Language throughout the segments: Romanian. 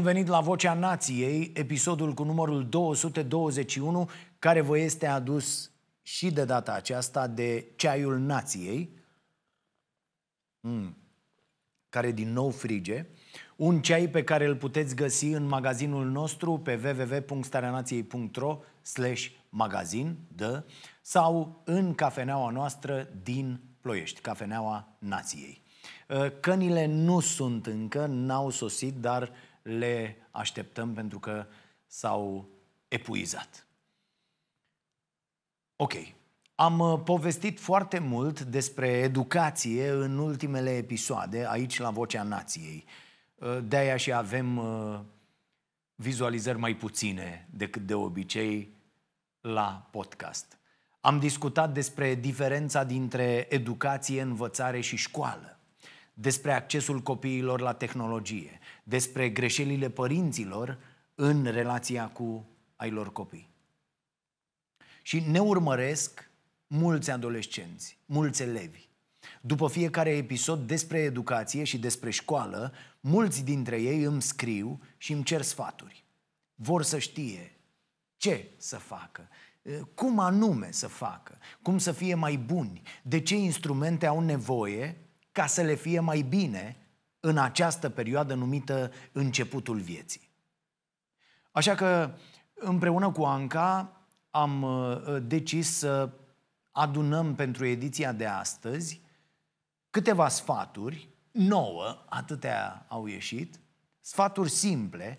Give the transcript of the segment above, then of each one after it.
bun venit la Vocea Nației, episodul cu numărul 221, care vă este adus și de data aceasta de ceaiul nației, mm, care din nou frige. Un ceai pe care îl puteți găsi în magazinul nostru pe www.stareanației.ro magazin de, sau în cafeneaua noastră din Ploiești, cafeneaua nației. Ă, cănile nu sunt încă, n-au sosit, dar uh, le așteptăm pentru că s-au epuizat. Ok. Am uh, povestit foarte mult despre educație în ultimele episoade, aici la Vocea Nației. Uh, de-aia și avem uh, vizualizări mai puține decât de obicei la podcast. Am discutat despre diferența dintre educație, învățare și școală despre accesul copiilor la tehnologie, despre greșelile părinților în relația cu ai lor copii. Și ne urmăresc mulți adolescenți, mulți elevi. După fiecare episod despre educație și despre școală, mulți dintre ei îmi scriu și îmi cer sfaturi. Vor să știe ce să facă, cum anume să facă, cum să fie mai buni, de ce instrumente au nevoie ca să le fie mai bine în această perioadă numită începutul vieții. Așa că împreună cu Anca am uh, decis să adunăm pentru ediția de astăzi câteva sfaturi, nouă, atâtea au ieșit, sfaturi simple,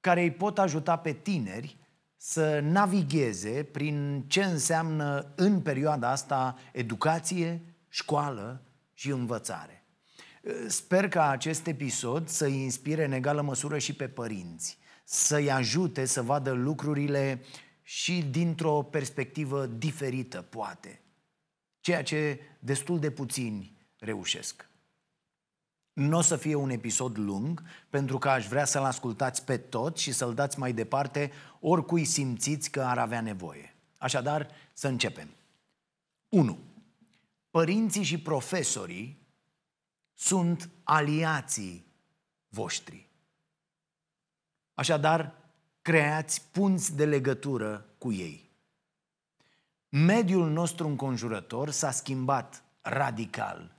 care îi pot ajuta pe tineri să navigheze prin ce înseamnă în perioada asta educație, școală și învățare. Eh, sper ca acest episod să inspire în egală măsură și pe părinți, să-i ajute să vadă lucrurile și dintr-o perspectivă diferită, poate, ceea ce destul de puțini reușesc. Nu o să fie un episod lung, pentru că aș vrea să-l ascultați pe tot și să-l dați mai departe oricui simțiți că ar avea nevoie. Așadar, să începem. 1 părinții și profesorii sunt aliații voștri. Așadar, creați punți de legătură cu ei. Mediul nostru înconjurător s-a schimbat radical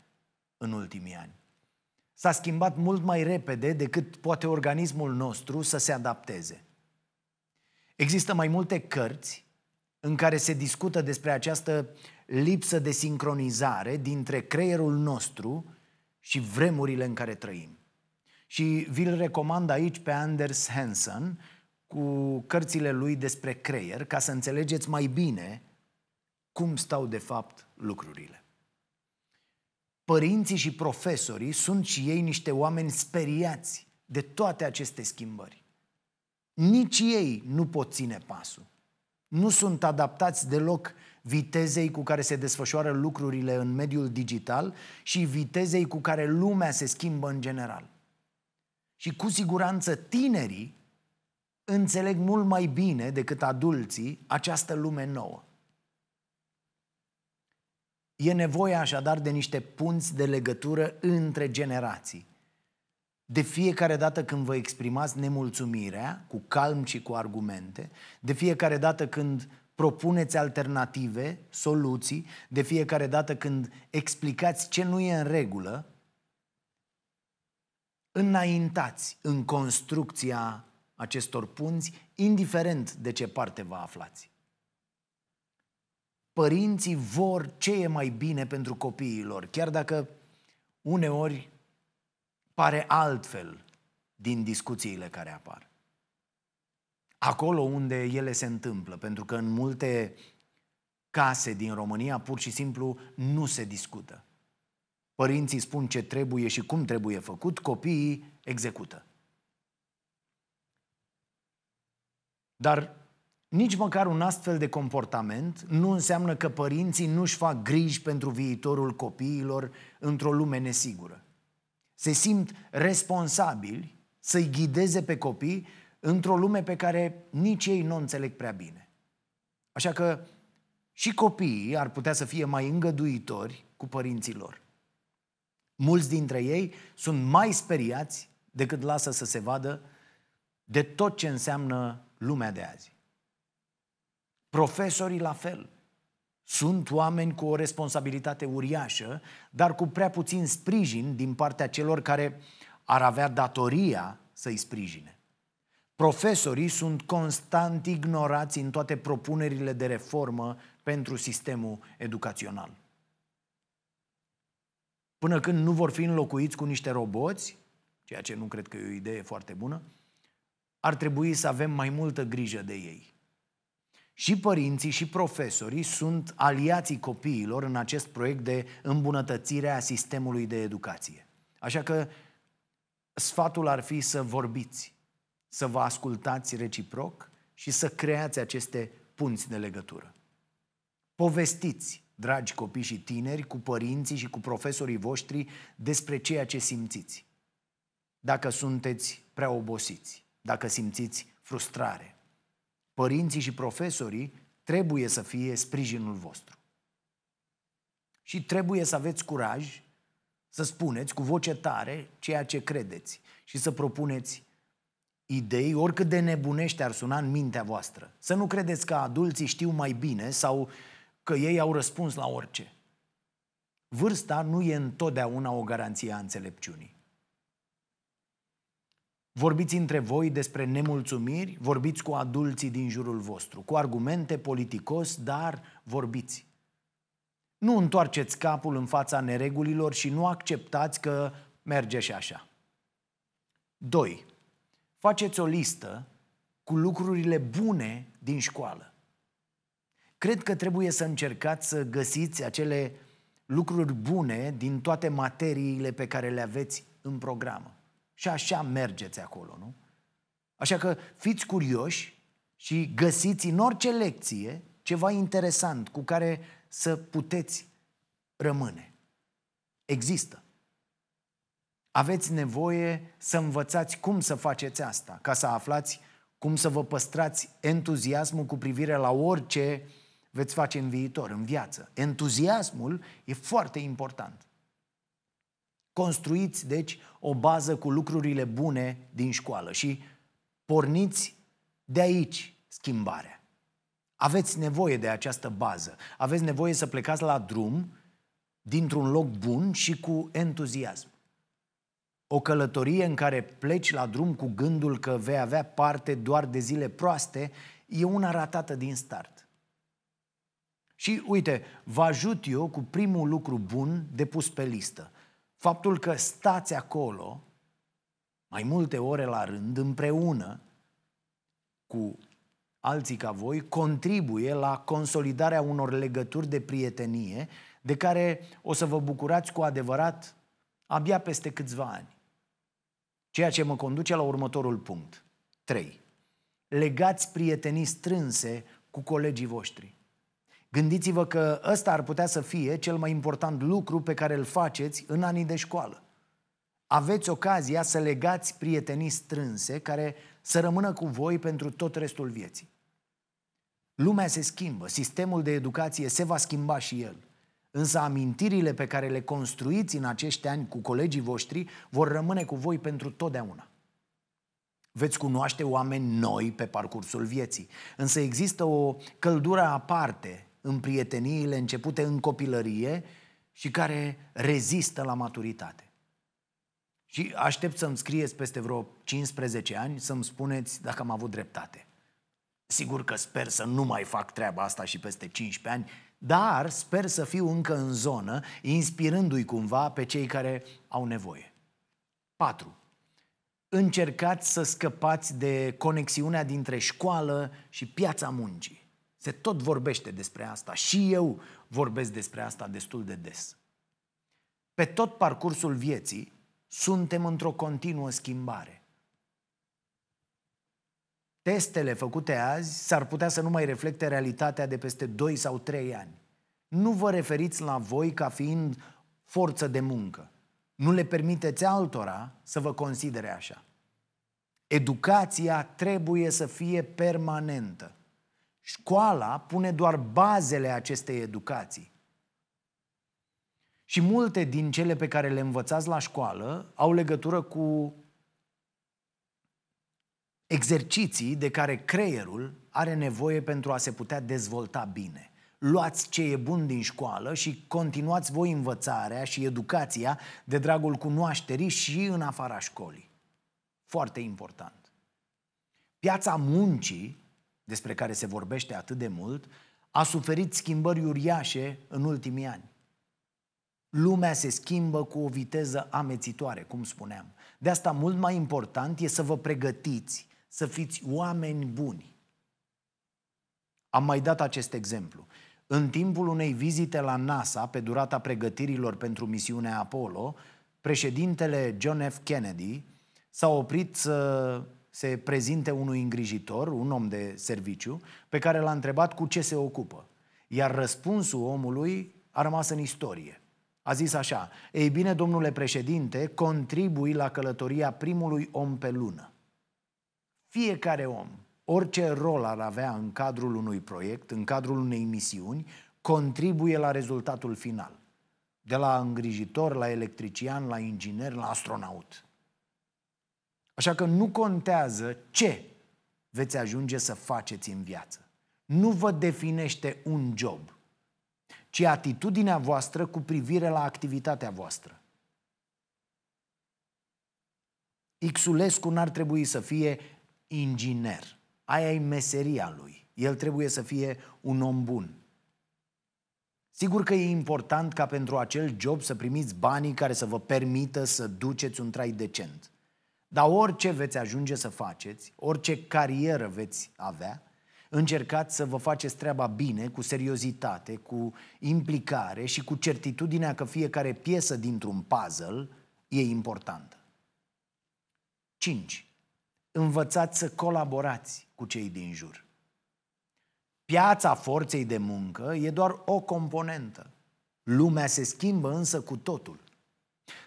în ultimii ani. S-a schimbat mult mai repede decât poate organismul nostru să se adapteze. Există mai multe cărți în care se discută despre această lipsă de sincronizare dintre creierul nostru și vremurile în care trăim. Și vi-l recomand aici pe Anders Hansen cu cărțile lui despre creier ca să înțelegeți mai bine cum stau de fapt lucrurile. Părinții și profesorii sunt și ei niște oameni speriați de toate aceste schimbări. Nici ei nu pot ține pasul. Nu sunt adaptați deloc vitezei cu care se desfășoară lucrurile în mediul digital și vitezei cu care lumea se schimbă în general. Și cu siguranță tinerii înțeleg mult mai bine decât adulții această lume nouă. E nevoie așadar de niște punți de legătură între generații. De fiecare dată când vă exprimați nemulțumirea, cu calm și cu argumente, de fiecare dată când propuneți alternative, soluții, de fiecare dată când explicați ce nu e în regulă, înaintați în construcția acestor punți, indiferent de ce parte vă aflați. Părinții vor ce e mai bine pentru copiilor, chiar dacă uneori pare altfel din discuțiile care apar acolo unde ele se întâmplă, pentru că în multe case din România pur și simplu nu se discută. Părinții spun ce trebuie și cum trebuie făcut, copiii execută. Dar nici măcar un astfel de comportament nu înseamnă că părinții nu-și fac griji pentru viitorul copiilor într-o lume nesigură. Se simt responsabili să-i ghideze pe copii într-o lume pe care nici ei nu o înțeleg prea bine. Așa că și copiii ar putea să fie mai îngăduitori cu părinții lor. Mulți dintre ei sunt mai speriați decât lasă să se vadă de tot ce înseamnă lumea de azi. Profesorii la fel. Sunt oameni cu o responsabilitate uriașă, dar cu prea puțin sprijin din partea celor care ar avea datoria să-i sprijine. Profesorii sunt constant ignorați în toate propunerile de reformă pentru sistemul educațional. Până când nu vor fi înlocuiți cu niște roboți, ceea ce nu cred că e o idee foarte bună, ar trebui să avem mai multă grijă de ei. Și părinții și profesorii sunt aliații copiilor în acest proiect de îmbunătățire a sistemului de educație. Așa că sfatul ar fi să vorbiți, să vă ascultați reciproc și să creați aceste punți de legătură. Povestiți, dragi copii și tineri, cu părinții și cu profesorii voștri despre ceea ce simțiți. Dacă sunteți prea obosiți, dacă simțiți frustrare, părinții și profesorii trebuie să fie sprijinul vostru. Și trebuie să aveți curaj să spuneți cu voce tare ceea ce credeți și să propuneți idei, oricât de nebunește ar suna în mintea voastră. Să nu credeți că adulții știu mai bine sau că ei au răspuns la orice. Vârsta nu e întotdeauna o garanție a înțelepciunii. Vorbiți între voi despre nemulțumiri, vorbiți cu adulții din jurul vostru, cu argumente politicos, dar vorbiți. Nu întoarceți capul în fața neregulilor și nu acceptați că merge și așa. 2 faceți o listă cu lucrurile bune din școală. Cred că trebuie să încercați să găsiți acele lucruri bune din toate materiile pe care le aveți în programă. Și așa mergeți acolo, nu? Așa că fiți curioși și găsiți în orice lecție ceva interesant cu care să puteți rămâne. Există. Aveți nevoie să învățați cum să faceți asta, ca să aflați cum să vă păstrați entuziasmul cu privire la orice veți face în viitor, în viață. Entuziasmul e foarte important. Construiți, deci, o bază cu lucrurile bune din școală și porniți de aici schimbarea. Aveți nevoie de această bază. Aveți nevoie să plecați la drum dintr-un loc bun și cu entuziasm. O călătorie în care pleci la drum cu gândul că vei avea parte doar de zile proaste e una ratată din start. Și uite, vă ajut eu cu primul lucru bun depus pe listă. Faptul că stați acolo mai multe ore la rând împreună cu alții ca voi contribuie la consolidarea unor legături de prietenie de care o să vă bucurați cu adevărat abia peste câțiva ani. Ceea ce mă conduce la următorul punct. 3. Legați prietenii strânse cu colegii voștri. Gândiți-vă că ăsta ar putea să fie cel mai important lucru pe care îl faceți în anii de școală. Aveți ocazia să legați prietenii strânse care să rămână cu voi pentru tot restul vieții. Lumea se schimbă, sistemul de educație se va schimba și el – Însă amintirile pe care le construiți în acești ani cu colegii voștri vor rămâne cu voi pentru totdeauna. Veți cunoaște oameni noi pe parcursul vieții. Însă există o căldură aparte în prieteniile începute în copilărie și care rezistă la maturitate. Și aștept să-mi scrieți peste vreo 15 ani să-mi spuneți dacă am avut dreptate. Sigur că sper să nu mai fac treaba asta și peste 15 ani, dar sper să fiu încă în zonă, inspirându-i cumva pe cei care au nevoie. 4. Încercați să scăpați de conexiunea dintre școală și piața muncii. Se tot vorbește despre asta și eu vorbesc despre asta destul de des. Pe tot parcursul vieții suntem într-o continuă schimbare. Testele făcute azi s-ar putea să nu mai reflecte realitatea de peste 2 sau 3 ani. Nu vă referiți la voi ca fiind forță de muncă. Nu le permiteți altora să vă considere așa. Educația trebuie să fie permanentă. Școala pune doar bazele acestei educații. Și multe din cele pe care le învățați la școală au legătură cu exerciții de care creierul are nevoie pentru a se putea dezvolta bine. Luați ce e bun din școală și continuați voi învățarea și educația de dragul cunoașterii și în afara școlii. Foarte important. Piața muncii, despre care se vorbește atât de mult, a suferit schimbări uriașe în ultimii ani. Lumea se schimbă cu o viteză amețitoare, cum spuneam. De asta mult mai important e să vă pregătiți să fiți oameni buni. Am mai dat acest exemplu. În timpul unei vizite la NASA pe durata pregătirilor pentru misiunea Apollo, președintele John F. Kennedy s-a oprit să se prezinte unui îngrijitor, un om de serviciu, pe care l-a întrebat cu ce se ocupă. Iar răspunsul omului a rămas în istorie. A zis așa, ei bine, domnule președinte, contribui la călătoria primului om pe lună. Fiecare om, orice rol ar avea în cadrul unui proiect, în cadrul unei misiuni, contribuie la rezultatul final. De la îngrijitor, la electrician, la inginer, la astronaut. Așa că nu contează ce veți ajunge să faceți în viață. Nu vă definește un job, ci atitudinea voastră cu privire la activitatea voastră. Xulescu n-ar trebui să fie inginer. Aia e meseria lui. El trebuie să fie un om bun. Sigur că e important ca pentru acel job să primiți banii care să vă permită să duceți un trai decent. Dar orice veți ajunge să faceți, orice carieră veți avea, încercați să vă faceți treaba bine, cu seriozitate, cu implicare și cu certitudinea că fiecare piesă dintr-un puzzle e importantă. 5 învățați să colaborați cu cei din jur. Piața forței de muncă e doar o componentă. Lumea se schimbă însă cu totul.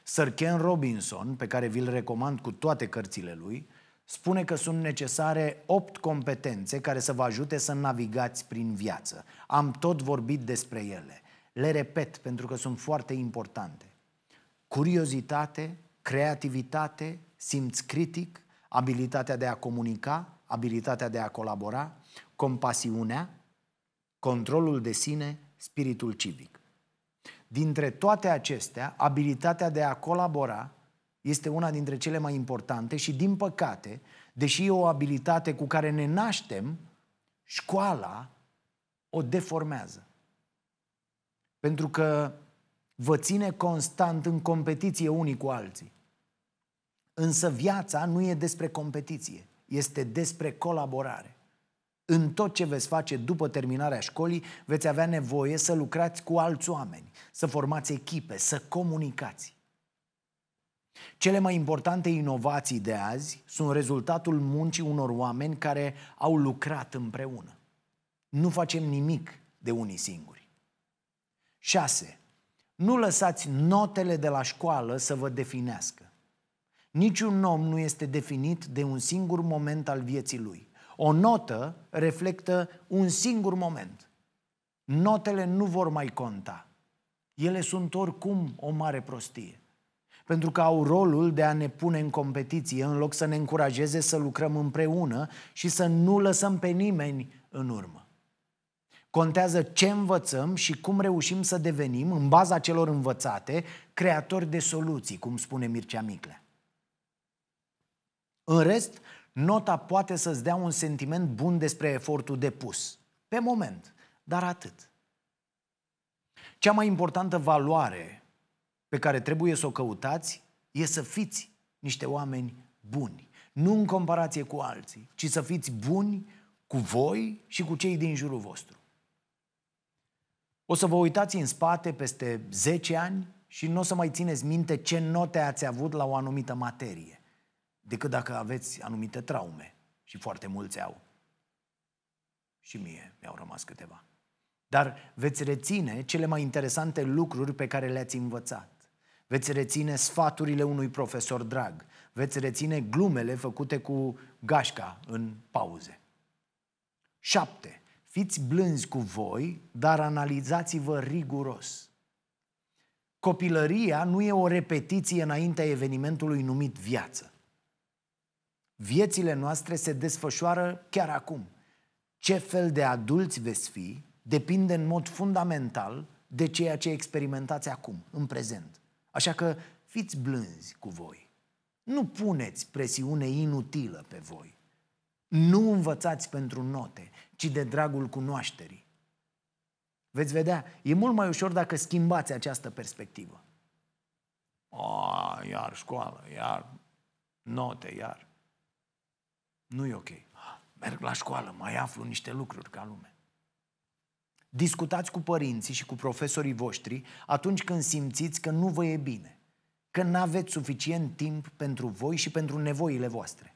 Sir Ken Robinson, pe care vi-l recomand cu toate cărțile lui, spune că sunt necesare opt competențe care să vă ajute să navigați prin viață. Am tot vorbit despre ele. Le repet pentru că sunt foarte importante. Curiozitate, creativitate, simț critic, abilitatea de a comunica, abilitatea de a colabora, compasiunea, controlul de sine, spiritul civic. Dintre toate acestea, abilitatea de a colabora este una dintre cele mai importante și, din păcate, deși e o abilitate cu care ne naștem, școala o deformează. Pentru că vă ține constant în competiție unii cu alții. Însă viața nu e despre competiție, este despre colaborare. În tot ce veți face după terminarea școlii, veți avea nevoie să lucrați cu alți oameni, să formați echipe, să comunicați. Cele mai importante inovații de azi sunt rezultatul muncii unor oameni care au lucrat împreună. Nu facem nimic de unii singuri. 6. Nu lăsați notele de la școală să vă definească. Niciun om nu este definit de un singur moment al vieții lui. O notă reflectă un singur moment. Notele nu vor mai conta. Ele sunt oricum o mare prostie. Pentru că au rolul de a ne pune în competiție, în loc să ne încurajeze să lucrăm împreună și să nu lăsăm pe nimeni în urmă. Contează ce învățăm și cum reușim să devenim, în baza celor învățate, creatori de soluții, cum spune Mircea Miclea. În rest, nota poate să-ți dea un sentiment bun despre efortul depus. Pe moment, dar atât. Cea mai importantă valoare pe care trebuie să o căutați e să fiți niște oameni buni. Nu în comparație cu alții, ci să fiți buni cu voi și cu cei din jurul vostru. O să vă uitați în spate peste 10 ani și nu o să mai țineți minte ce note ați avut la o anumită materie decât dacă aveți anumite traume. Și foarte mulți au. Și mie mi-au rămas câteva. Dar veți reține cele mai interesante lucruri pe care le-ați învățat. Veți reține sfaturile unui profesor drag. Veți reține glumele făcute cu gașca în pauze. 7. Fiți blânzi cu voi, dar analizați-vă riguros. Copilăria nu e o repetiție înaintea evenimentului numit viață. Viețile noastre se desfășoară chiar acum. Ce fel de adulți veți fi depinde în mod fundamental de ceea ce experimentați acum, în prezent. Așa că fiți blânzi cu voi. Nu puneți presiune inutilă pe voi. Nu învățați pentru note, ci de dragul cunoașterii. Veți vedea, e mult mai ușor dacă schimbați această perspectivă. Oh, iar școală, iar note, iar nu e ok. Merg la școală, mai aflu niște lucruri ca lume. Discutați cu părinții și cu profesorii voștri atunci când simțiți că nu vă e bine, că nu aveți suficient timp pentru voi și pentru nevoile voastre.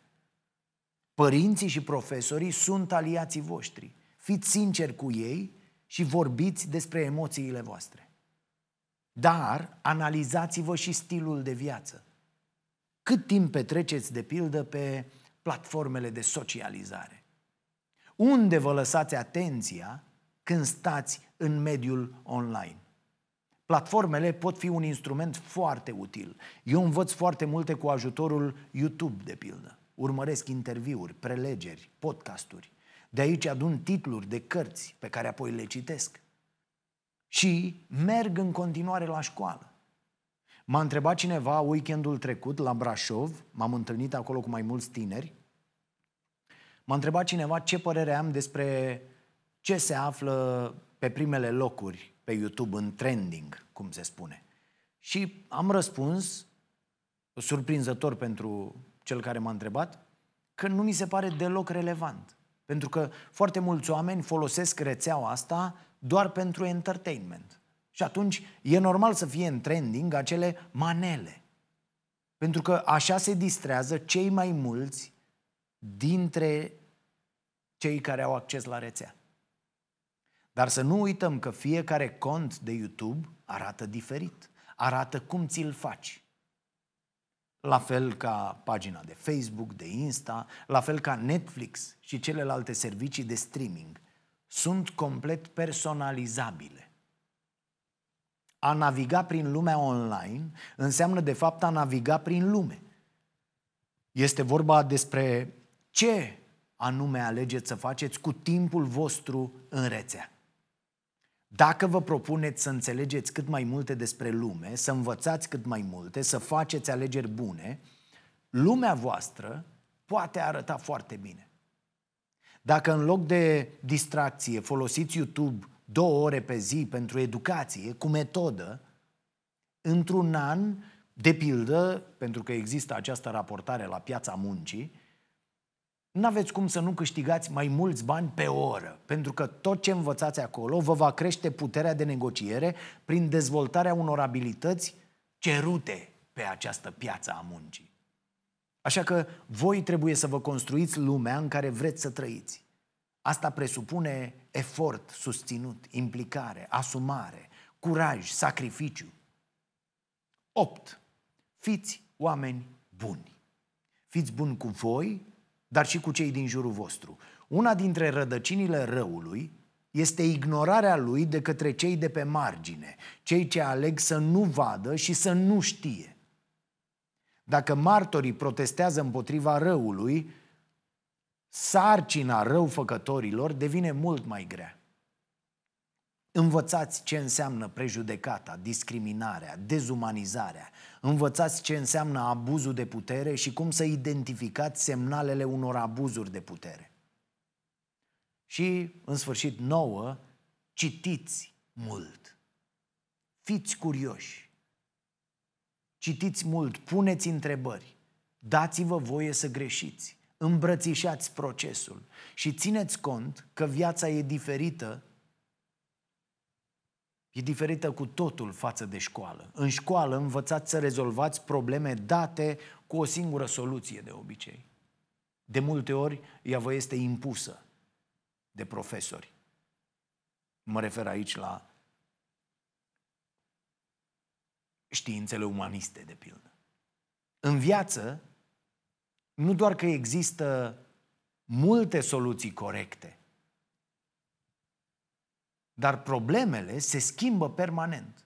Părinții și profesorii sunt aliații voștri. Fiți sinceri cu ei și vorbiți despre emoțiile voastre. Dar analizați-vă și stilul de viață. Cât timp petreceți, de pildă, pe platformele de socializare. Unde vă lăsați atenția când stați în mediul online? Platformele pot fi un instrument foarte util. Eu învăț foarte multe cu ajutorul YouTube, de pildă. Urmăresc interviuri, prelegeri, podcasturi. De aici adun titluri de cărți pe care apoi le citesc. Și merg în continuare la școală. M-a întrebat cineva weekendul trecut la Brașov, m-am întâlnit acolo cu mai mulți tineri, m-a întrebat cineva ce părere am despre ce se află pe primele locuri pe YouTube în trending, cum se spune. Și am răspuns, surprinzător pentru cel care m-a întrebat, că nu mi se pare deloc relevant. Pentru că foarte mulți oameni folosesc rețeaua asta doar pentru entertainment. Și atunci e normal să fie în trending acele manele. Pentru că așa se distrează cei mai mulți dintre cei care au acces la rețea. Dar să nu uităm că fiecare cont de YouTube arată diferit, arată cum ți-l faci. La fel ca pagina de Facebook, de Insta, la fel ca Netflix și celelalte servicii de streaming. Sunt complet personalizabile. A naviga prin lumea online înseamnă, de fapt, a naviga prin lume. Este vorba despre ce anume alegeți să faceți cu timpul vostru în rețea. Dacă vă propuneți să înțelegeți cât mai multe despre lume, să învățați cât mai multe, să faceți alegeri bune, lumea voastră poate arăta foarte bine. Dacă în loc de distracție folosiți YouTube două ore pe zi pentru educație, cu metodă, într-un an, de pildă, pentru că există această raportare la piața muncii, n-aveți cum să nu câștigați mai mulți bani pe oră, pentru că tot ce învățați acolo vă va crește puterea de negociere prin dezvoltarea unor abilități cerute pe această piață a muncii. Așa că voi trebuie să vă construiți lumea în care vreți să trăiți. Asta presupune efort susținut, implicare, asumare, curaj, sacrificiu. 8. Fiți oameni buni. Fiți buni cu voi, dar și cu cei din jurul vostru. Una dintre rădăcinile răului este ignorarea lui de către cei de pe margine, cei ce aleg să nu vadă și să nu știe. Dacă martorii protestează împotriva răului, sarcina răufăcătorilor devine mult mai grea. Învățați ce înseamnă prejudecata, discriminarea, dezumanizarea. Învățați ce înseamnă abuzul de putere și cum să identificați semnalele unor abuzuri de putere. Și, în sfârșit, nouă, citiți mult. Fiți curioși. Citiți mult, puneți întrebări. Dați-vă voie să greșiți îmbrățișați procesul și țineți cont că viața e diferită E diferită cu totul față de școală. În școală învățați să rezolvați probleme date cu o singură soluție de obicei. De multe ori ea vă este impusă de profesori. Mă refer aici la științele umaniste, de pildă. În viață, nu doar că există multe soluții corecte, dar problemele se schimbă permanent.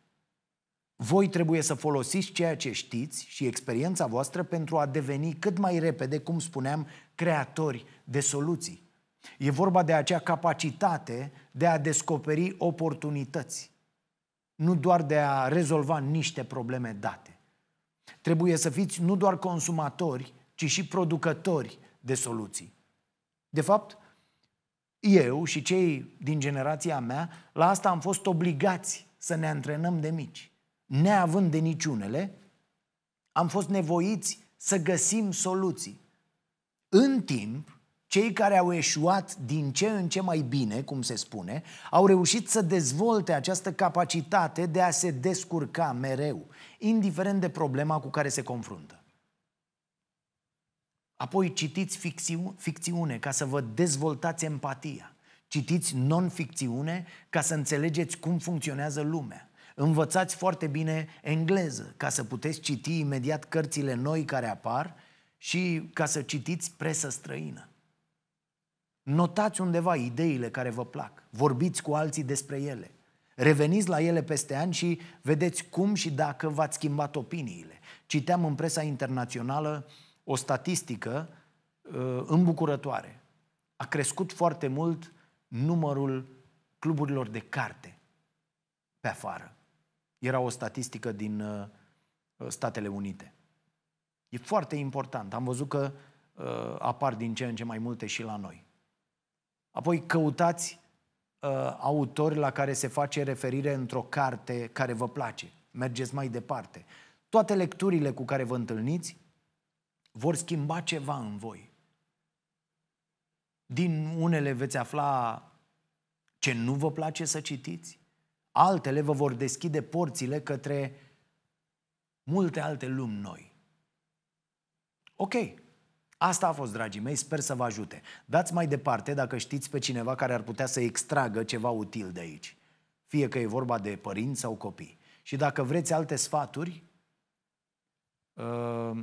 Voi trebuie să folosiți ceea ce știți și experiența voastră pentru a deveni cât mai repede, cum spuneam, creatori de soluții. E vorba de acea capacitate de a descoperi oportunități, nu doar de a rezolva niște probleme date. Trebuie să fiți nu doar consumatori, ci și producători de soluții. De fapt, eu și cei din generația mea, la asta am fost obligați să ne antrenăm de mici. Neavând de niciunele, am fost nevoiți să găsim soluții. În timp, cei care au eșuat din ce în ce mai bine, cum se spune, au reușit să dezvolte această capacitate de a se descurca mereu, indiferent de problema cu care se confruntă. Apoi citiți ficțiune ca să vă dezvoltați empatia. Citiți non-ficțiune ca să înțelegeți cum funcționează lumea. Învățați foarte bine engleză ca să puteți citi imediat cărțile noi care apar și ca să citiți presă străină. Notați undeva ideile care vă plac, vorbiți cu alții despre ele, reveniți la ele peste ani și vedeți cum și dacă v-ați schimbat opiniile. Citeam în presa internațională uh, o statistică uh, îmbucurătoare. A crescut foarte mult numărul cluburilor de carte pe afară. Era o statistică din uh, Statele Unite. E foarte important. Am văzut că uh, apar din ce în ce mai multe și la noi. Apoi căutați autori la care se face referire într-o carte care vă place. Mergeți mai departe. Toate lecturile cu care vă întâlniți vor schimba ceva în voi. Din unele veți afla ce nu vă place să citiți, altele vă vor deschide porțile către multe alte lumi noi. Ok, asta a fost, dragii mei, sper să vă ajute. Dați mai departe dacă știți pe cineva care ar putea să extragă ceva util de aici, fie că e vorba de părinți sau copii. Și dacă vreți alte sfaturi, uh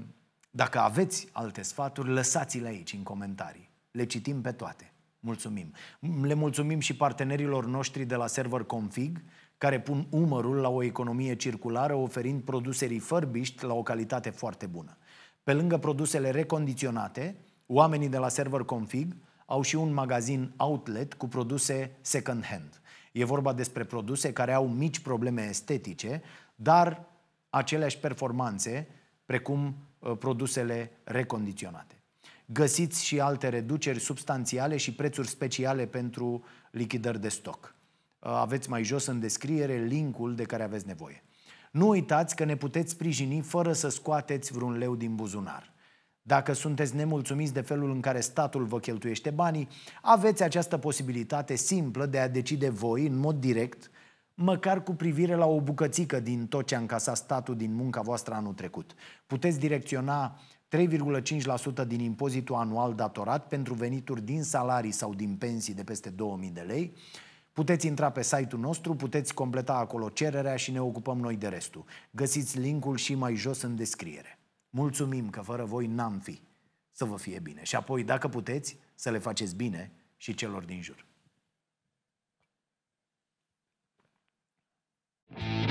dacă aveți alte sfaturi, lăsați-le aici, în comentarii. Le citim pe toate. Mulțumim. Le mulțumim și partenerilor noștri de la Server Config, care pun umărul la o economie circulară, oferind produse refurbished la o calitate foarte bună. Pe lângă produsele recondiționate, oamenii de la Server Config au și un magazin outlet cu produse second-hand. E vorba despre produse care au mici probleme estetice, dar aceleași performanțe, precum Uh, produsele recondiționate. Găsiți și alte reduceri substanțiale și prețuri speciale pentru lichidări de stoc. Uh, aveți mai jos în descriere linkul de care aveți nevoie. Nu uitați că ne puteți sprijini fără să scoateți vreun leu din buzunar. Dacă sunteți nemulțumiți de felul în care statul vă cheltuiește banii, aveți această posibilitate simplă de a decide voi, în mod direct, măcar cu privire la o bucățică din tot ce a încasat statul din munca voastră anul trecut. Puteți direcționa 3,5% din impozitul anual datorat pentru venituri din salarii sau din pensii de peste 2000 de lei. Puteți intra pe site-ul nostru, puteți completa acolo cererea și ne ocupăm noi de restul. Găsiți linkul și mai jos în descriere. Mulțumim că fără voi n-am fi. Să vă fie bine. Și apoi, dacă puteți, să le faceți bine și celor din jur. Thank you